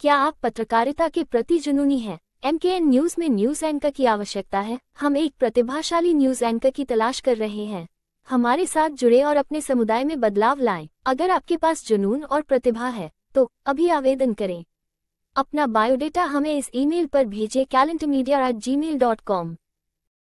क्या आप पत्रकारिता के प्रति जुनूनी हैं एम के एन न्यूज में न्यूज एंकर की आवश्यकता है हम एक प्रतिभाशाली न्यूज एंकर की तलाश कर रहे हैं हमारे साथ जुड़े और अपने समुदाय में बदलाव लाएं अगर आपके पास जुनून और प्रतिभा है तो अभी आवेदन करें अपना बायोडेटा हमें इस ईमेल पर भेजें कैलेंट media at gmail dot com